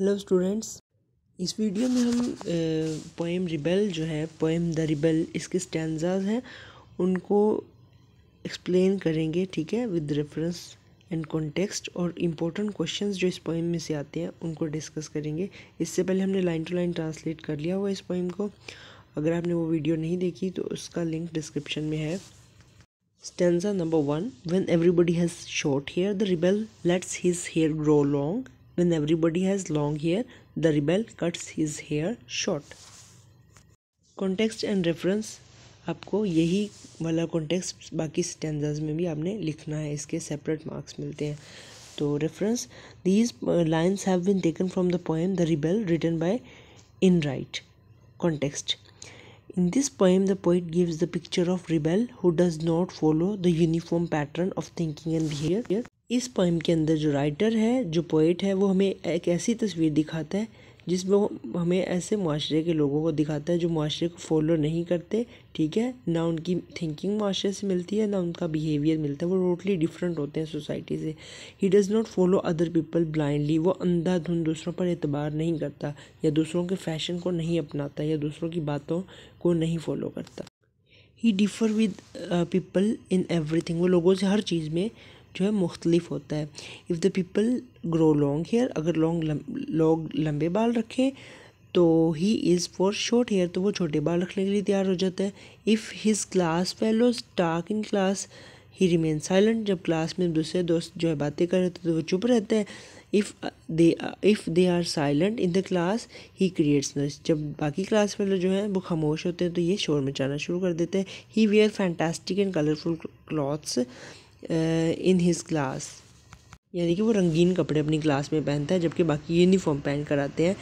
Hello students इस video में हम पोएम रिबेल जो है पोएम द रिबेल इसके स्टैंडाज हैं उनको एक्सप्लेन करेंगे ठीक है विद रेफरेंस एंड कॉन्टेक्स्ट और इम्पोर्टेंट क्वेश्चंस जो इस पोइम में से आते हैं उनको डिस्कस करेंगे इससे पहले हमने लाइन टू लाइन ट्रांसलेट कर लिया हुआ इस पोइम को अगर आपने वो वीडियो नहीं देखी तो उसका लिंक डिस्क्रिप्शन में है stanza number one when everybody has short hair the rebel lets his hair grow long When everybody has long hair, the rebel cuts his hair short. context and reference आपको यही वाला context बाकी stanzas में भी आपने लिखना है इसके separate marks मिलते हैं तो reference these lines have been taken from the poem the rebel written by in right context In this poem, the poet gives the picture of rebel who does not follow the uniform pattern of thinking and behavior. इस poem के अंदर जो writer है जो poet है वो हमें एक ऐसी तस्वीर दिखाता है जिसमें हमें ऐसे माशरे के लोगों को दिखाता है जो माशरे को फॉलो नहीं करते ठीक है ना उनकी थिंकिंग माशरे से मिलती है ना उनका बिहेवियर मिलता है वो टोटली डिफरेंट होते हैं सोसाइटी से he does not follow other people blindly वो अंधाधुन दूसरों पर एतबार नहीं करता या दूसरों के फैशन को नहीं अपनाता या दूसरों की बातों को नहीं फॉलो करता he differ with people in thing वो लोगों से हर चीज़ में जो है मुख्तलिफ होता है if the people grow long hair अगर लॉन्ग लोग लंबे बाल रखें तो he is for short hair तो वो छोटे बाल रखने के लिए तैयार हो जाता है if his class fellows talk in class he remain silent जब क्लास में दूसरे दोस्त जो है बातें कर रहे थे तो वो चुप रहते हैं if they if they are silent in the class he creates noise जब बाकी क्लास फेलो जो हैं वो खामोश होते हैं तो ये शोर मचाना शुरू कर देते हैं he wear fantastic and colourful clothes in his class यानी कि वो रंगीन कपड़े अपनी क्लास में पहनता है जबकि बाकी यूनिफॉर्म पहन कर आते हैं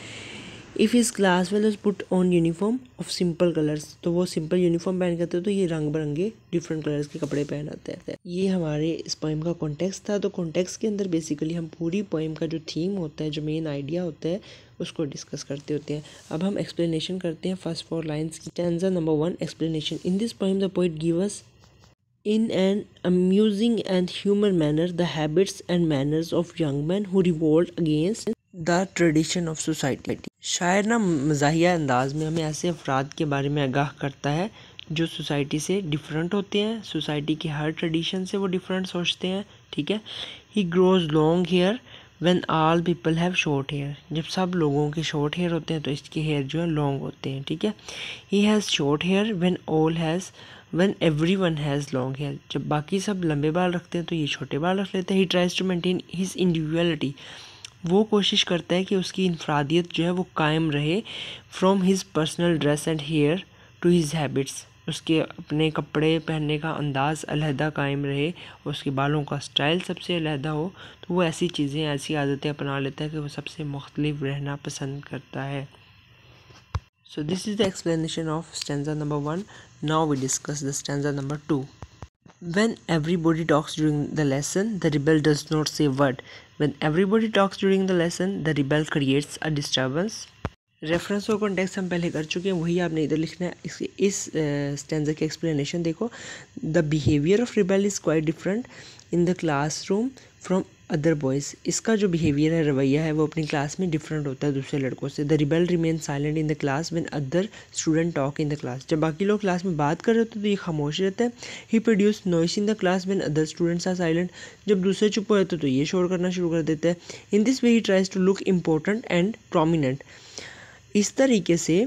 if his class well is put on uniform of simple colours तो वो सिंपल यूनिफॉर्म पहन करते हैं तो ये रंग बिरंगे डिफरेंट कलर्स के कपड़े पहन आते हैं ये हमारे इस पोइम का कॉन्टेक्स था तो कॉन्टेक्स के अंदर बेसिकली हम पूरी पोइम का जो थीम होता है जो मेन आइडिया होता है उसको डिस्कस करते होते हैं अब हम एक्सप्लेनेशन करते हैं फर्स्ट फोर लाइन्स की stanza number one explanation in this poem the poet give us in an amusing and humor manner the habits and manners of young men who revolt against the tradition of society शायर ना मजाहिया अंदाज में हमें ऐसे अफराद के बारे में आगाह करता है जो सोसाइटी से डिफरेंट होते हैं सोसाइटी के हर ट्रेडिशन से वो डिफरेंट सोचते हैं ठीक है he grows long hair when all people have short hair जब सब लोगों के शॉर्ट हेयर होते हैं तो इसके हेयर जो है लॉन्ग होते हैं ठीक है he has short hair when all has one every one has long hair जब बाकी सब लंबे बाल रखते हैं तो ये छोटे बाल रख लेते हैं he tries to maintain his individuality वो कोशिश करता है कि उसकी इनफरादियत जो है वो कायम रहे from his personal dress and hair to his habits उसके अपने कपड़े पहनने का अंदाज़ अलहदा कायम रहे उसके बालों का स्टाइल सबसे अलहदा हो तो वो ऐसी चीज़ें ऐसी आदतें अपना लेता है कि वो सबसे मुख्तलिफ रहना पसंद करता है so this is the explanation of stanza number one Now we discuss the stanza number 2. When everybody talks during the lesson, the rebel does not say word. When everybody talks during the lesson, the rebel creates a disturbance. Reference और context हम पहले कर चुके हैं वही आपने इधर लिखना है इसके इस स्टैंडर की एक्सप्लेनेशन देखो the behaviour of rebel is quite different in the classroom from other boys इसका जो बिहेवियर है रवैया है वो अपनी क्लास में डिफरेंट होता है दूसरे लड़कों से the rebel remain silent in the class when other student talk in the class जब बाकी लोग क्लास में बात कर रहे होते तो ये खामोश रहता है he produce noise in the class when other students are silent जब दूसरे चुप हो जाते तो ये शोर करना शुरू कर देते हैं in this way he tries to look important and prominent इस तरीके से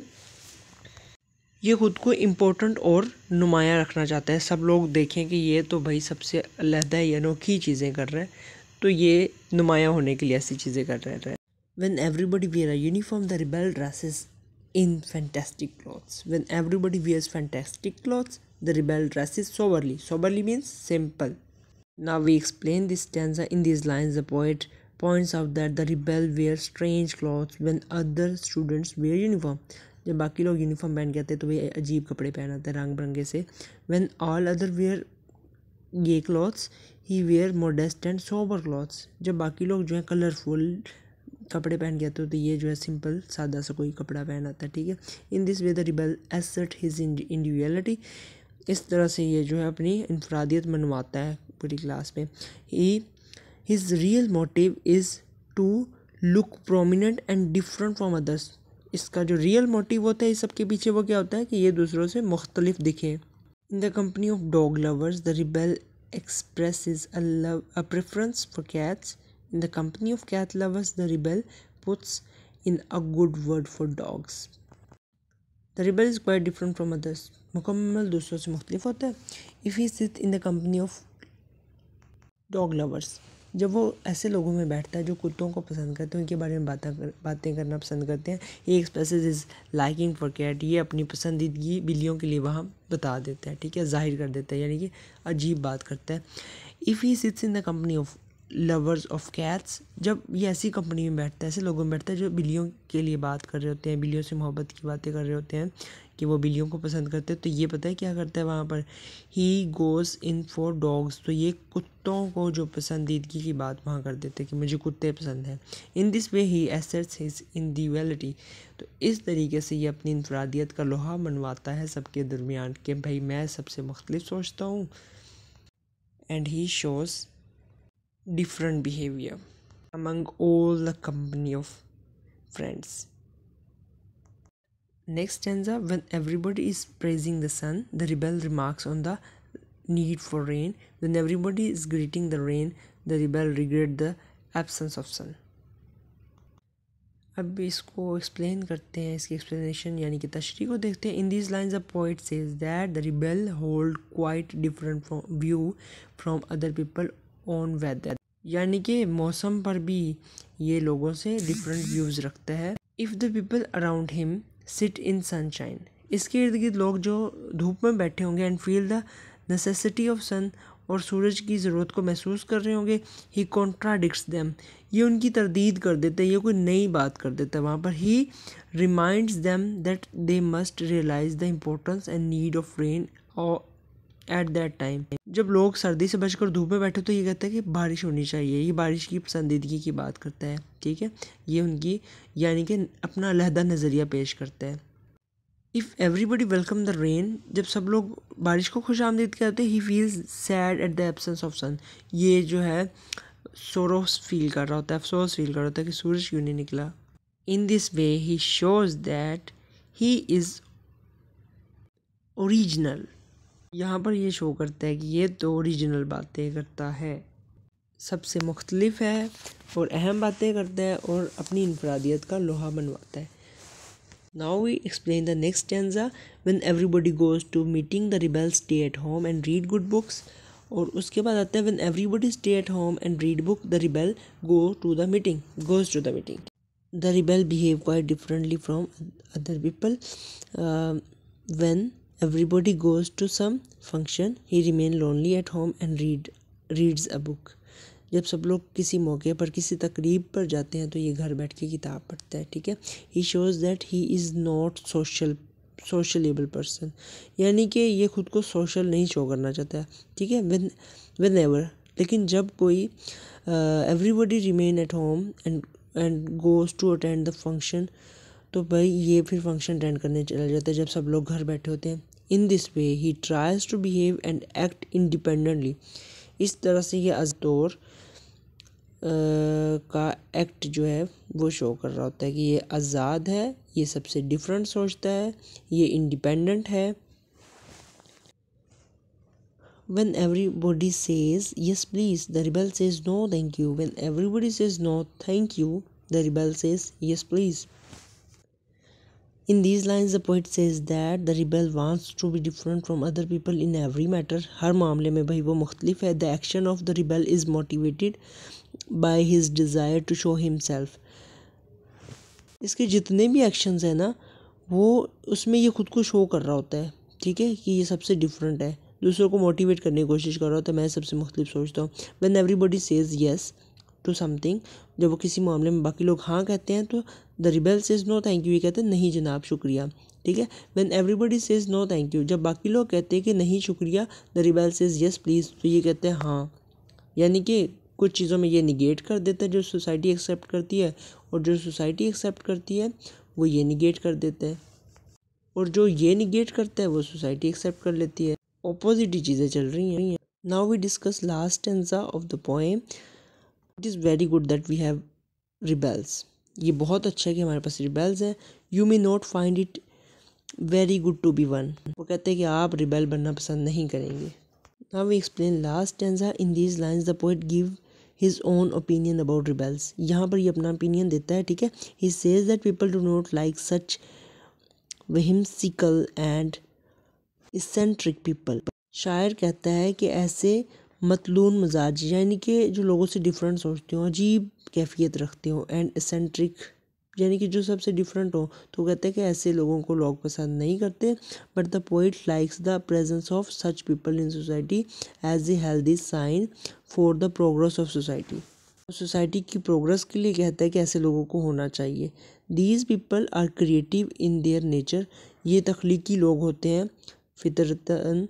ये खुद को इम्पोर्टेंट और नुमाया रखना चाहता है सब लोग देखें कि ये तो भाई सबसे अलहदा या अनोखी चीज़ें कर रहे हैं तो ये नुमाया होने के लिए ऐसी चीज़ें कर रहे थे when everybody wear a uniform the rebel dresses in fantastic clothes when everybody wear fantastic clothes the rebel dresses soberly soberly means simple now we explain this stanza in this line the poet points of that the rebel wear strange clothes when other students wear uniform जब बाकी लोग uniform पहन के आते हैं तो वे अजीब कपड़े पहन हैं रंग बिरंगे से वैन ऑल अदर वेयर ये clothes he wear modest and sober clothes जब बाकी लोग जो है कलरफुल कपड़े पहन के आते हो तो ये जो है सिंपल सादा सा कोई कपड़ा पहन आता है ठीक है in this way the rebel assert his individuality इस तरह से ये जो है अपनी इनफरादियत मनवाता है पूरी क्लास में he his real motive is to look prominent and different from others इसका जो रियल मोटिव होता है इस सब के पीछे वो क्या होता है कि ये दूसरों से मुख्तलिफ दिखे In the company of dog lovers, the rebel expresses a love a preference for cats. In the company of cat lovers, the rebel puts in a good word for dogs. The rebel is quite different from others. मुकम्मल दूसरों से मुख्तलिफ होता है if he sit in the company of जब वो ऐसे लोगों में बैठता है जो कुत्तों को पसंद करते हैं उनके बारे में बातें कर, बातें करना पसंद करते हैं ये expresses is liking for cat ये अपनी पसंदीदगी बिल्लियों के लिए वहाँ बता देता है ठीक है जाहिर कर देता है यानी कि अजीब बात करता है if he sits in the company of lovers of cats जब ये ऐसी कंपनी में बैठता है ऐसे लोगों में बैठता है जो बिल्लियों के लिए बात कर रहे होते हैं बिल्लियों से मोहब्बत की बातें कर रहे होते हैं कि वो बिल्लियों को पसंद करते हैं तो ये पता है क्या करता है वहाँ पर he goes in for dogs तो ये कुत्तों को जो पसंदीदगी की बात वहाँ कर देते हैं कि मुझे कुत्ते पसंद हैं in this way he asserts his individuality तो इस तरीके से ये अपनी इनफरादियत का लोहा मनवाता है सबके दरमियान के भाई मैं सबसे मुख्तलिफ सोचता हूँ and he shows different behaviour among all the company of friends Next stanza When everybody is praising the sun, the rebel remarks on the need for rain. When everybody is greeting the rain, the rebel regret the absence of sun. अब इसको explain करते हैं इसकी explanation यानी कि तशरी को देखते हैं in this lines the poet says that the rebel hold quite different view from other people on weather यानी कि मौसम पर भी ये लोगों से डिफरेंट व्यूज़ रखता है if the people around him sit in sunshine इसके इर्द गिर्द लोग जो धूप में बैठे होंगे and feel the necessity of sun और सूरज की ज़रूरत को महसूस कर रहे होंगे ही कॉन्ट्राडिक्स दैम ये उनकी तरदीद कर देते हैं ये कोई नई बात कर देता है वहाँ पर he reminds them that they must realise the importance and need of rain at that time जब लोग सर्दी से बचकर धूप में बैठे तो ये कहते हैं कि बारिश होनी चाहिए ये बारिश की पसंदीदगी की बात करता है ठीक है ये उनकी यानी कि अपना अलहदा नज़रिया पेश करता है if everybody welcome the rain जब सब लोग बारिश को खुश आमदीद करते he feel sad at the absence of sun ये जो है सोरोस फील कर रहा होता है अफसोस फील कर रहा होता है कि सूरज क्यों नहीं निकला in this way he shows that he is original यहाँ पर ये शो करता है कि ये तो ओरिजिनल बातें करता है सबसे मुख्तलिफ है और अहम बातें करता है और अपनी इनफरादियत का लोहा बनवाता है now we explain the next stanza when everybody goes to meeting the rebel day at home and read good books और उसके बाद आता है when everybody stay at home and read book the rebel go to the meeting goes to the meeting the rebel behave quite differently from other people when Everybody goes to some function. He remain lonely at home and read reads a book. जब सब लोग किसी मौके पर किसी तकरीब पर जाते हैं तो ये घर बैठ के किताब पढ़ता है ठीक है he shows that he is not social sociable person यानी कि ये खुद को सोशल नहीं शो करना चाहता है ठीक है विन विन एवर लेकिन जब कोई everybody remain at home and and goes to attend the function तो भाई ये फिर फंक्शन अटेंड करने चला जाता है जब सब लोग घर बैठे होते हैं in this way he tries to behave and act independently इस तरह से ये अजदोर का एक्ट जो है वो शो कर रहा होता है कि ये आज़ाद है ये सबसे डिफरेंट सोचता है ये इंडिपेंडेंट है when everybody says yes please the rebel says no thank you when everybody says no thank you the rebel says yes please in these lines, the poet says that the rebel wants to be different from other people in every matter हर मामले में भाई वो मुख्तलिफ है the action of the rebel is motivated by his desire to show himself इसके जितने भी एक्शंस हैं ना वो उसमें ये खुद को शो कर रहा होता है ठीक है कि ये सबसे डिफरेंट है दूसरों को मोटिवेट करने की कोशिश कर रहा होता है मैं सबसे मुख्तलिफ सोचता हूँ when everybody says yes to something जब वो किसी मामले में बाकी लोग हाँ कहते हैं तो the rebel says no thank you ये कहते हैं नहीं जनाब शुक्रिया ठीक है when everybody says no thank you जब बाकी लोग कहते हैं कि नहीं शुक्रिया the rebel says yes please तो ये कहते हैं हाँ यानी कि कुछ चीज़ों में ये निगेट कर देते हैं जो सोसाइटी एक्सेप्ट करती है और जो सोसाइटी एक्सेप्ट करती है वो ये निगेट कर देते हैं और जो ये निगेट करता है वो सोसाइटी एक्सेप्ट कर लेती है ऑपोजिट ही चीज़ें चल रही हैं now we discuss last stanza of the poem it is very good that we have rebels ये बहुत अच्छा है कि हमारे पास रिबेल्स हैं you may not find it very good to be one वो कहते हैं कि आप रिबेल बनना पसंद नहीं करेंगे ना we explain last stanza in these lines the poet give his own opinion about rebels यहाँ पर ये अपना ओपिनियन देता है ठीक है he says that people do not like such whimsical and eccentric people शायर कहता है कि ऐसे मतलून मजाज यानी कि जो लोगों से डिफरेंट सोचते हो अजीब कैफियत रखते हो एंड एसेंट्रिक यानी कि जो सबसे डिफरेंट हो तो कहते हैं कि ऐसे लोगों को लोग पसंद नहीं करते but the poet likes the presence of such people in society as a healthy sign for the progress of society society की प्रोग्रेस के लिए कहता है कि ऐसे लोगों को होना चाहिए these people are creative in their nature ये तख्लीकी लोग होते हैं फितरतन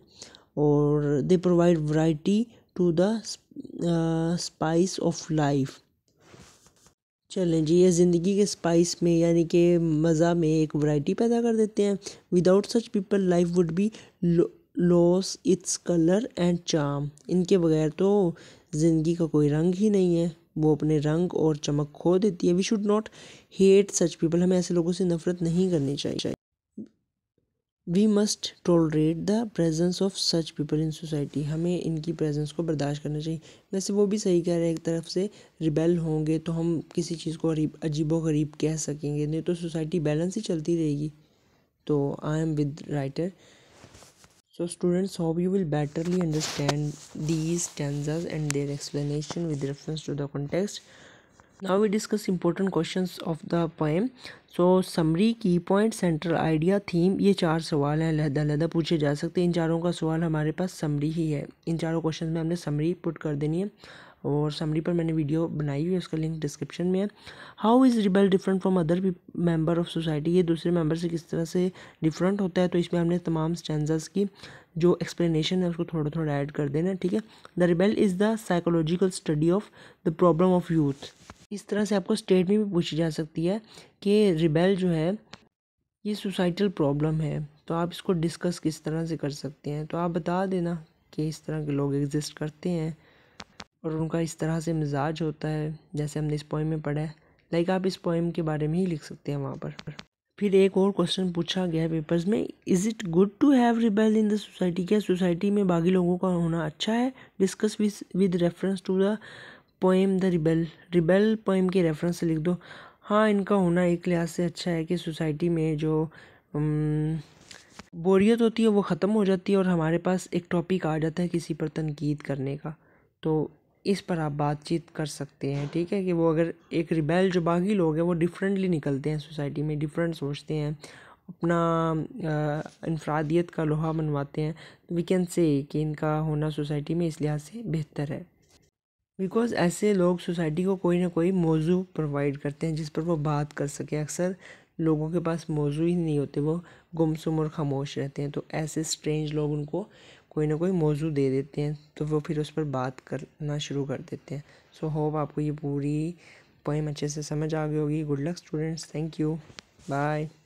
और they provide variety to the spice of life चलें जी ये ज़िंदगी के स्पाइस में यानी कि मज़ा में एक वैरायटी पैदा कर देते हैं without such people life would be loss its colour and charm इनके बगैर तो ज़िंदगी का कोई रंग ही नहीं है वो अपने रंग और चमक खो देती है we should not hate such people हमें ऐसे लोगों से नफ़रत नहीं करनी चाहिए we must tolerate the presence of such people in society हमें इनकी प्रेजेंस को बर्दाश्त करना चाहिए वैसे वो भी सही कह रहे हैं एक तरफ से रिबेल होंगे तो हम किसी चीज़ को गरीब गरीब कह सकेंगे नहीं तो सोसाइटी बैलेंस ही चलती रहेगी तो I am with writer so students hope you will betterly understand these टेंजर्स and their explanation with reference to the context now we discuss important question of the poem so summary की point central idea theme ये चार सवाल हैं लहदा लहदा पूछे जा सकते हैं इन चारों का सवाल हमारे पास समरी ही है इन चारों क्वेश्चन में हमने समरी पुट कर देनी है और समरी पर मैंने वीडियो बनाई हुई है उसका लिंक डिस्क्रिप्शन में है how is rebel different from other member of society ये दूसरे मेंबर से किस तरह से डिफरेंट होता है तो इसमें हमने तमाम स्टेंजास की जो एक्सप्लेनेशन है उसको थोड़ा थोड़ा ऐड कर देना ठीक है the rebel is the psychological study of the problem of youth इस तरह से आपको स्टेट में भी पूछी जा सकती है कि रिबेल जो है ये सोसाइटल प्रॉब्लम है तो आप इसको डिस्कस किस तरह से कर सकते हैं तो आप बता देना कि इस तरह के लोग एग्जिस्ट करते हैं और उनका इस तरह से मिजाज होता है जैसे हमने इस पोइम में पढ़ा है लाइक आप इस पोइम के बारे में ही लिख सकते हैं वहाँ पर फिर एक और क्वेश्चन पूछा गया पेपर्स में is it good to have rebel in the society क्या सोसाइटी में बागी लोगों का होना अच्छा है discuss with reference to the poem the rebel rebel poem के रेफरेंस से लिख दो हाँ इनका होना एक लिहाज से अच्छा है कि सोसाइटी में जो बोरियत होती है वो ख़त्म हो जाती है और हमारे पास एक टॉपिक आ जाता है किसी पर तनकीद करने का तो इस पर आप बातचीत कर सकते हैं ठीक है कि वो अगर एक रिबेल जो बाकी लोग हैं वो डिफरेंटली निकलते हैं सोसाइटी में डिफरेंट सोचते हैं अपना इनफरादियत का लोहा मनवाते हैं तो वी कैन से कि इनका होना सोसाइटी में इस लिहाज से बेहतर है बिकॉज़ ऐसे लोग सोसाइटी को कोई ना कोई मौजू प्रोवाइड करते हैं जिस पर वो बात कर सके अक्सर लोगों के पास मौजू ही नहीं होते वो गुमसुम और खामोश रहते हैं तो ऐसे स्ट्रेंज लोग उनको कोई ना कोई मौजू दे देते हैं तो वो फिर उस पर बात करना शुरू कर देते हैं सो होप आपको ये पूरी पोइम अच्छे से समझ आ गई होगी good luck students thank you bye